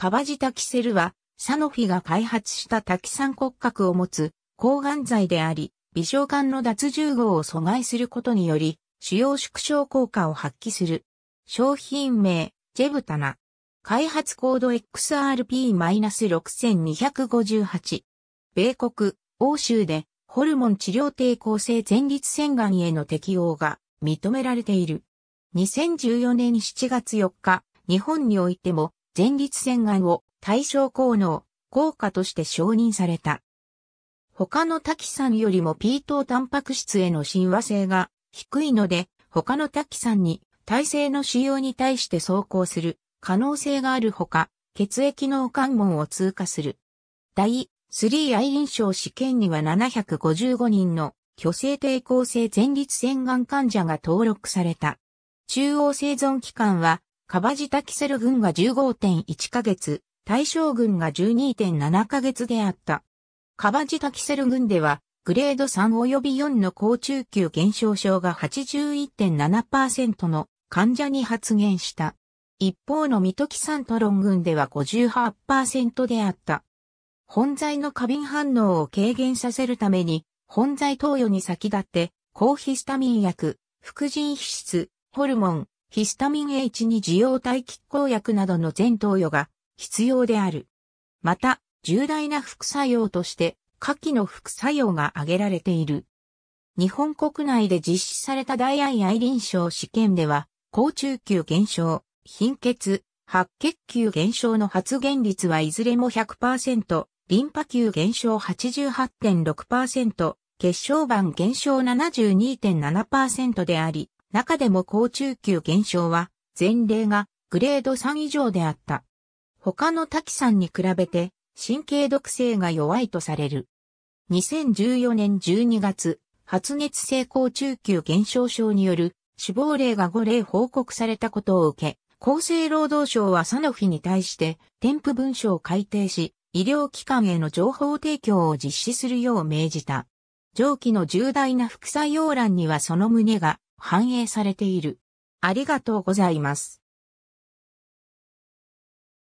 カバジタキセルは、サノフィが開発したタキ酸骨格を持つ抗がん剤であり、微小管の脱重合を阻害することにより、主要縮小効果を発揮する。商品名、ジェブタナ。開発コード XRP-6258。米国、欧州で、ホルモン治療抵抗性前立腺がんへの適用が認められている。2014年7月4日、日本においても前立腺がんを対象効能、効果として承認された。他のタキさんよりも P 等タンパク質への親和性が低いので、他のタキさんに耐性の使用に対して走行する可能性があるほか、血液脳関門を通過する。第3愛臨床試験には755人の虚勢抵抗性前立腺がん患者が登録された。中央生存期間はカバジタキセル軍が15.1ヶ月、大将軍が12.7ヶ月であった。カバジタキセル軍では、グレード3及び4の高中級減少症が81.7%の患者に発現した。一方のミトキサントロン群では58%であった。本剤の過敏反応を軽減させるために、本剤投与に先立って、抗ヒスタミン薬、副腎皮質、ホルモン、ヒスタミン H2 受容体拮抗薬などの全投与が必要である。また、重大な副作用として、下記の副作用が挙げられている。日本国内で実施された大アイ臨床試験では、高中級減少、貧血、白血球減少の発現率はいずれも100%、リンパ球減少88.6%、血小板減少72.7%であり、中でも高中級減少は、前例がグレード3以上であった。他の滝さんに比べて、神経毒性が弱いとされる。2014年12月、発熱性高中級減少症による死亡例が5例報告されたことを受け、厚生労働省はサノフィに対して添付文書を改定し、医療機関への情報提供を実施するよう命じた。上記の重大な副作用欄にはその旨が反映されている。ありがとうございます。